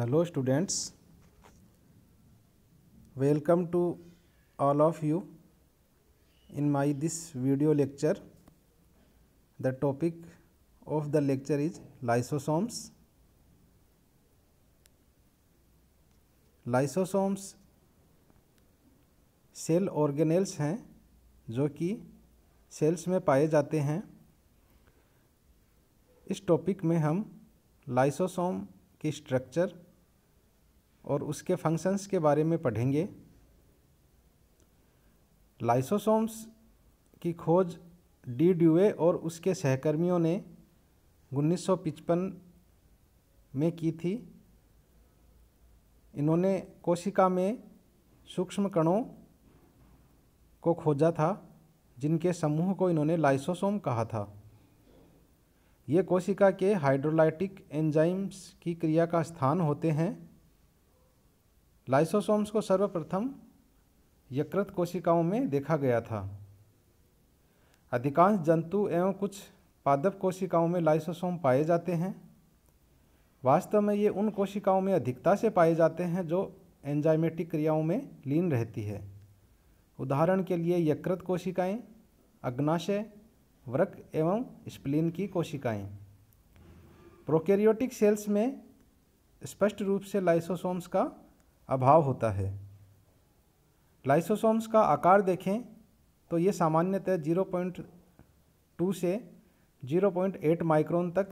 Hello students welcome to all of you in my this video lecture the topic of the lecture is lysosomes lysosomes cell organelles हैं जो कि sales में पाए जाते हैं इस टॉपिक में हम लाइसोसोम की स्ट्रक्चर और उसके फंक्शंस के बारे में पढ़ेंगे लाइसोसोम्स की खोज डी ड्यूए और उसके सहकर्मियों ने उन्नीस में की थी इन्होंने कोशिका में सूक्ष्म कणों को खोजा था जिनके समूह को इन्होंने लाइसोसोम कहा था ये कोशिका के हाइड्रोलाइटिक एंजाइम्स की क्रिया का स्थान होते हैं लाइसोसोम्स को सर्वप्रथम यकृत कोशिकाओं में देखा गया था अधिकांश जंतु एवं कुछ पादप कोशिकाओं में लाइसोसोम पाए जाते हैं वास्तव में ये उन कोशिकाओं में अधिकता से पाए जाते हैं जो एंजाइमेटिक क्रियाओं में लीन रहती है उदाहरण के लिए यकृत कोशिकाएं, अग्नाशय वृक एवं स्प्लीन की कोशिकाएं। प्रोकैरियोटिक सेल्स में स्पष्ट रूप से लाइसोसोम्स का अभाव होता है लाइसोसोम्स का आकार देखें तो ये सामान्यतः 0.2 से 0.8 माइक्रोन तक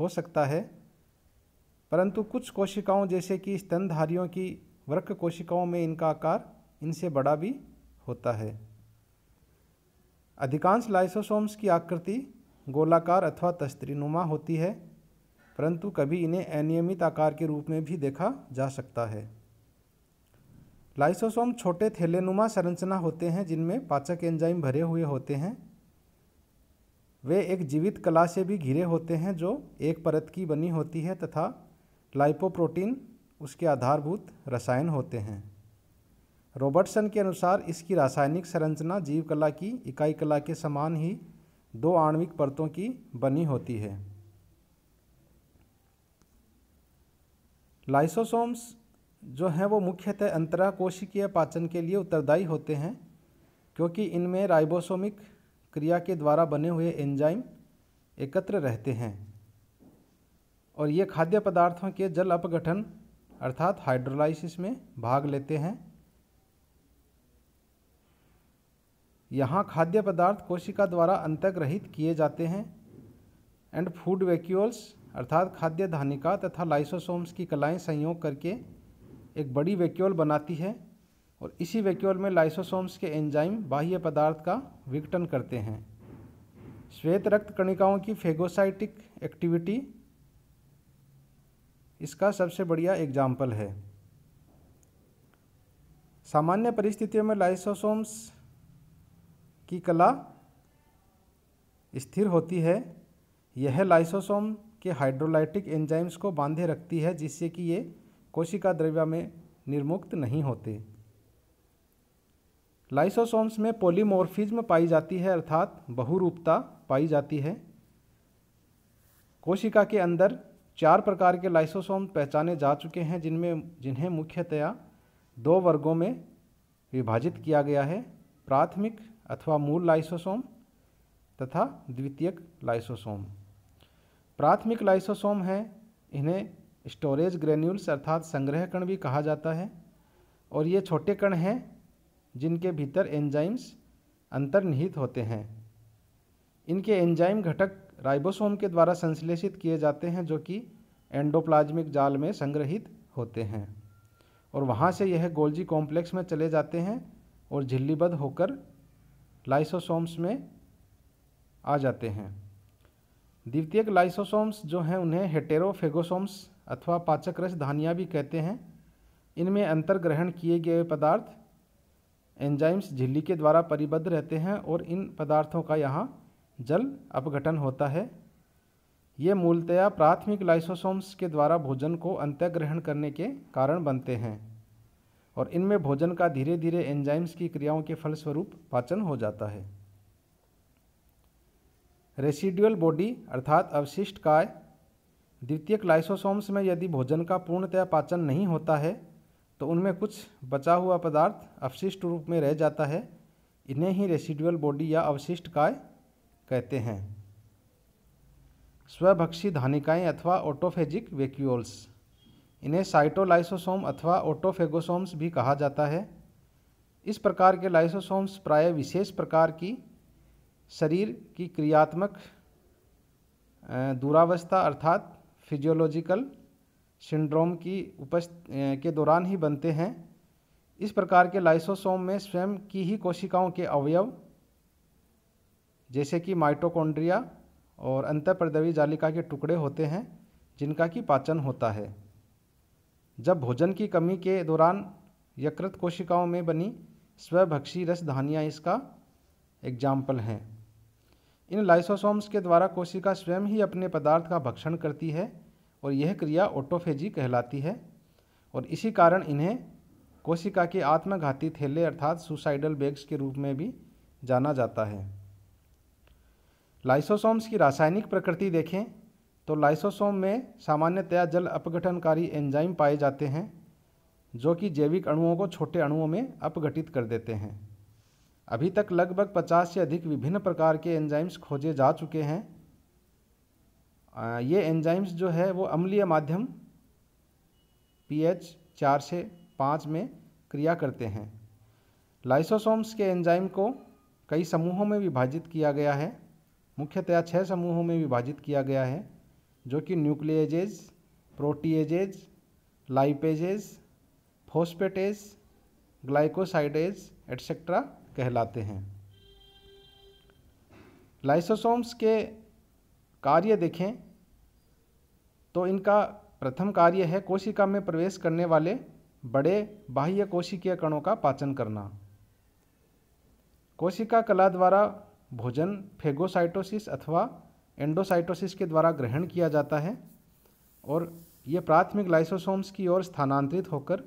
हो सकता है परंतु कुछ कोशिकाओं जैसे कि स्तनधारियों की वर्क कोशिकाओं में इनका आकार इनसे बड़ा भी होता है अधिकांश लाइसोसोम्स की आकृति गोलाकार अथवा तस्त्रीनुमा होती है परंतु कभी इन्हें अनियमित आकार के रूप में भी देखा जा सकता है लाइसोसोम छोटे थैलेनुमा संरचना होते हैं जिनमें पाचक एंजाइम भरे हुए होते हैं वे एक जीवित कला से भी घिरे होते हैं जो एक परत की बनी होती है तथा लाइपोप्रोटीन उसके आधारभूत रसायन होते हैं रॉबर्टसन के अनुसार इसकी रासायनिक संरचना जीवकला की इकाई कला के समान ही दो आणविक परतों की बनी होती है लाइसोसोम्स जो हैं वो मुख्यतः अंतरा कोशिकीय पाचन के लिए उत्तरदायी होते हैं क्योंकि इनमें राइबोसोमिक क्रिया के द्वारा बने हुए एंजाइम एकत्र रहते हैं और ये खाद्य पदार्थों के जल अपगठन अर्थात हाइड्रोलाइसिस में भाग लेते हैं यहाँ खाद्य पदार्थ कोशिका द्वारा अंतग्रहित किए जाते हैं एंड फूड वैक्यूल्स अर्थात खाद्य धानिका तथा लाइसोसोम्स की कलाएं संयोग करके एक बड़ी वैक्यूल बनाती है और इसी वैक्यूल में लाइसोसोम्स के एंजाइम बाह्य पदार्थ का विघटन करते हैं श्वेत रक्त कणिकाओं की फेगोसाइटिक एक्टिविटी इसका सबसे बढ़िया एग्जाम्पल है सामान्य परिस्थितियों में लाइसोसोम्स की कला स्थिर होती है यह लाइसोसोम के हाइड्रोलाइटिक एंजाइम्स को बांधे रखती है जिससे कि ये कोशिका द्रव्य में निर्मुक्त नहीं होते लाइसोसोम्स में पोलीमोर्फिज्म पाई जाती है अर्थात बहुरूपता पाई जाती है कोशिका के अंदर चार प्रकार के लाइसोसोम पहचाने जा चुके हैं जिनमें जिन्हें मुख्यतया दो वर्गों में विभाजित किया गया है प्राथमिक अथवा मूल लाइसोसोम तथा द्वितीयक लाइसोसोम प्राथमिक लाइसोसोम हैं इन्हें स्टोरेज ग्रेन्यूल्स अर्थात संग्रह कण भी कहा जाता है और ये छोटे कण हैं जिनके भीतर एंजाइम्स अंतर्निहित होते हैं इनके एंजाइम घटक राइबोसोम के द्वारा संश्लेषित किए जाते हैं जो कि एंडोप्लाज्मिक जाल में संग्रहित होते हैं और वहाँ से यह गोल्जी कॉम्प्लेक्स में चले जाते हैं और झिल्लीबद्ध होकर लाइसोसोम्स में आ जाते हैं द्वितीयक लाइसोसोम्स जो हैं उन्हें हेटेरोफेगोसोम्स अथवा पाचक रस धानियाँ भी कहते हैं इनमें अंतर्ग्रहण किए गए पदार्थ एंजाइम्स झिल्ली के द्वारा परिबद्ध रहते हैं और इन पदार्थों का यहाँ जल अपघटन होता है ये मूलतया प्राथमिक लाइसोसोम्स के द्वारा भोजन को अंत्यग्रहण करने के कारण बनते हैं और इनमें भोजन का धीरे धीरे एंजाइम्स की क्रियाओं के फलस्वरूप पाचन हो जाता है रेसिड्यूअल बॉडी अर्थात अवशिष्ट काय द्वितीयक लाइसोसोम्स में यदि भोजन का पूर्णतया पाचन नहीं होता है तो उनमें कुछ बचा हुआ पदार्थ अवशिष्ट रूप में रह जाता है इन्हें ही रेसिडुअल बॉडी या अवशिष्ट काय कहते हैं स्वभक्षी धानिकाएँ अथवा ऑटोफेजिक वेक्यूल्स इन्हें साइटोलाइसोसोम अथवा ऑटोफेगोसोम्स भी कहा जाता है इस प्रकार के लाइसोसोम्स प्राय विशेष प्रकार की शरीर की क्रियात्मक दूरावस्था अर्थात फिजियोलॉजिकल सिंड्रोम की उपस्थ के दौरान ही बनते हैं इस प्रकार के लाइसोसोम में स्वयं की ही कोशिकाओं के अवयव जैसे कि माइटोकॉन्ड्रिया और अंतर्प्रदवी जालिका के टुकड़े होते हैं जिनका कि पाचन होता है जब भोजन की कमी के दौरान यकृत कोशिकाओं में बनी स्वभक्षी रस धानियाँ इसका एग्जाम्पल हैं इन लाइसोसोम्स के द्वारा कोशिका स्वयं ही अपने पदार्थ का भक्षण करती है और यह क्रिया ओटोफेजी कहलाती है और इसी कारण इन्हें कोशिका के आत्मघाती थैले अर्थात सुसाइडल बैग्स के रूप में भी जाना जाता है लाइसोसोम्स की रासायनिक प्रकृति देखें तो लाइसोसोम में सामान्यतया जल अपघटनकारी एंजाइम पाए जाते हैं जो कि जैविक अणुओं को छोटे अणुओं में अपघटित कर देते हैं अभी तक लगभग 50 से अधिक विभिन्न प्रकार के एंजाइम्स खोजे जा चुके हैं ये एंजाइम्स जो है वो अम्लीय माध्यम पीएच चार से पाँच में क्रिया करते हैं लाइसोसोम्स के एंजाइम को कई समूहों में विभाजित किया गया है मुख्यतया छः समूहों में विभाजित किया गया है जो कि nucleases proteases lipases phosphatase glycosidase etcetera कहलाते हैं लाइसोसोम्स के कार्य देखें तो इनका प्रथम कार्य है कोशिका में प्रवेश करने वाले बड़े बाह्य कोशिकीय कणों का पाचन करना कोशिका कला द्वारा भोजन फेगोसाइटोसिस अथवा एंडोसाइटोसिस के द्वारा ग्रहण किया जाता है और ये प्राथमिक लाइसोसोम्स की ओर स्थानांतरित होकर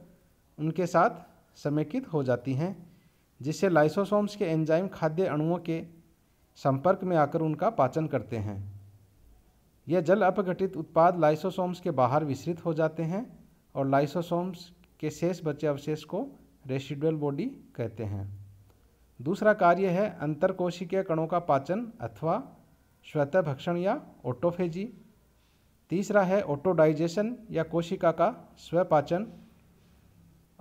उनके साथ समेकित हो जाती हैं जिससे लाइसोसोम्स के एंजाइम खाद्य अणुओं के संपर्क में आकर उनका पाचन करते हैं यह जल अपघटित उत्पाद लाइसोसोम्स के बाहर विसरित हो जाते हैं और लाइसोसोम्स के शेष बचे अवशेष को रेसिडुअल बॉडी कहते हैं दूसरा कार्य है अंतरकोशिकीय कणों का पाचन अथवा स्वतः भक्षण या ओटोफेजी तीसरा है ओटोडाइजेशन या कोशिका का स्वपाचन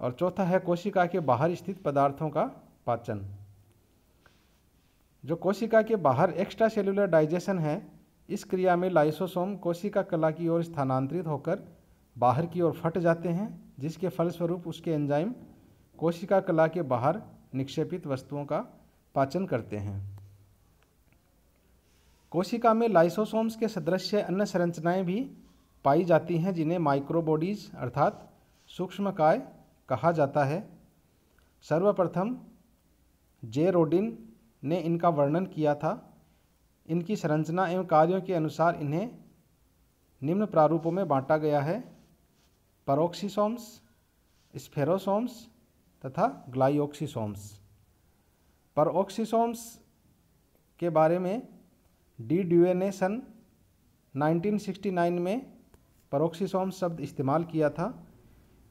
और चौथा है कोशिका के बाहर स्थित पदार्थों का पाचन जो कोशिका के बाहर एक्स्ट्रा सेलुलर डाइजेशन है इस क्रिया में लाइसोसोम कोशिका कला की ओर स्थानांतरित होकर बाहर की ओर फट जाते हैं जिसके फलस्वरूप उसके एंजाइम कोशिका कला के बाहर निक्षेपित वस्तुओं का पाचन करते हैं कोशिका में लाइसोसोम्स के सदृश्य अन्य संरचनाएं भी पाई जाती हैं जिन्हें माइक्रोबॉडीज अर्थात सूक्ष्मकाय कहा जाता है सर्वप्रथम जे रोडिन ने इनका वर्णन किया था इनकी संरचना एवं कार्यों के अनुसार इन्हें निम्न प्रारूपों में बांटा गया है परोक्सीसोम्स स्फेरोसोम्स तथा ग्लाइक्सीसोम्स परोक्सीसोम्स के बारे में डी ड्यूए ने सन 1969 में परोक्सीसोम्स शब्द इस्तेमाल किया था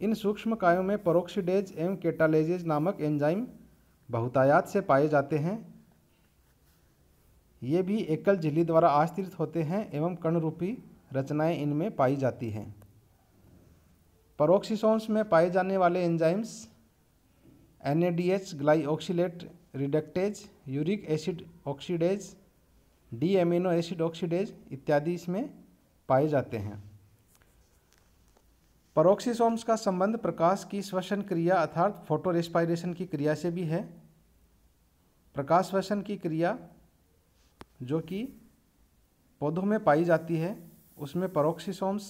इन सूक्ष्म कायों में परोक्सीडेज एवं केटालेजेज नामक एंजाइम बहुतायात से पाए जाते हैं ये भी एकल झिल्ली द्वारा आश्रित होते हैं एवं कर्ण रूपी रचनाएं इनमें पाई जाती हैं परोक्सीसोम्स में पाए जाने वाले enzymes N glyoxylate reductase uric acid oxidase D amino acid oxidase इत्यादि इसमें पाए जाते हैं परोक्सीसोम्स का संबंध प्रकाश की श्वसन क्रिया अर्थात फोटो की क्रिया से भी है प्रकाश वसन की क्रिया जो कि पौधों में पाई जाती है उसमें परोक्सीसोम्स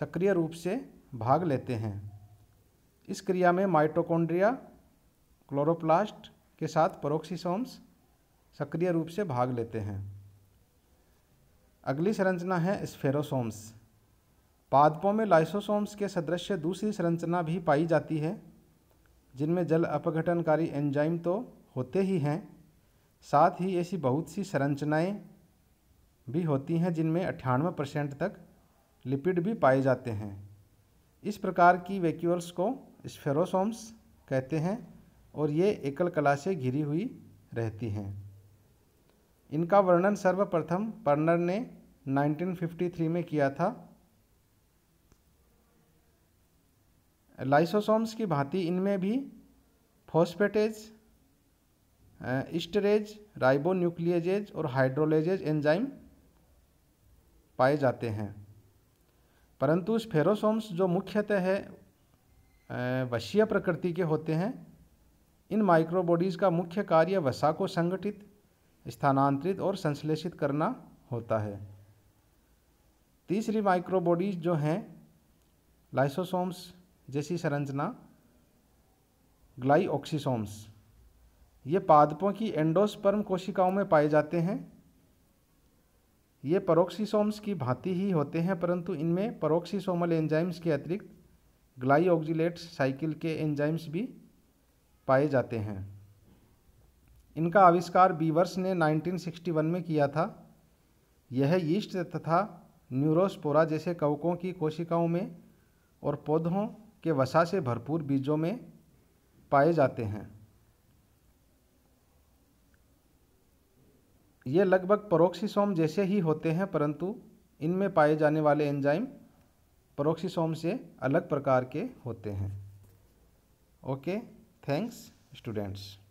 सक्रिय रूप से भाग लेते हैं इस क्रिया में माइटोकॉन्ड्रिया क्लोरोप्लास्ट के साथ परोक्सीसोम्स सक्रिय रूप से भाग लेते हैं अगली संरचना है स्फेरोसोम्स पादपों में लाइसोसोम्स के सदृश दूसरी संरचना भी पाई जाती है जिनमें जल अपघटनकारी एंजाइम तो होते ही हैं साथ ही ऐसी बहुत सी संरचनाएँ भी होती हैं जिनमें अट्ठानवे परसेंट तक लिपिड भी पाए जाते हैं इस प्रकार की वैक्यूल्स को स्फेरोसोम्स कहते हैं और ये एकल कला से घिरी हुई रहती हैं इनका वर्णन सर्वप्रथम पर्नर ने 1953 में किया था लाइसोसोम्स की भांति इनमें भी फोस्पेटेज स्टरेज राइबोन्यूक्लिएजेज और हाइड्रोलेजेज एंजाइम पाए जाते हैं परंतु स्फेरोसोम्स जो मुख्यतः है वशीय प्रकृति के होते हैं इन माइक्रोबॉडीज़ का मुख्य कार्य वसा को संगठित स्थानांतरित और संश्लेषित करना होता है तीसरी माइक्रोबॉडीज़ जो हैं लाइसोसोम्स जैसी संरचना ग्लाइऑक्सीसोम्स ये पादपों की एंडोस्पर्म कोशिकाओं में पाए जाते हैं ये परोक्सीसोम्स की भांति ही होते हैं परंतु इनमें परोक्सीसोमल एंजाइम्स के अतिरिक्त ग्लाइऑक्जिलेट साइकिल के एंजाइम्स भी पाए जाते हैं इनका आविष्कार बीवर्स ने 1961 में किया था यह यीस्ट तथा न्यूरोस्पोरा जैसे कवकों की कोशिकाओं में और पौधों के वसा से भरपूर बीजों में पाए जाते हैं ये लगभग परोक्सीसोम जैसे ही होते हैं परंतु इनमें पाए जाने वाले एंजाइम परोक्सीसोम से अलग प्रकार के होते हैं ओके थैंक्स स्टूडेंट्स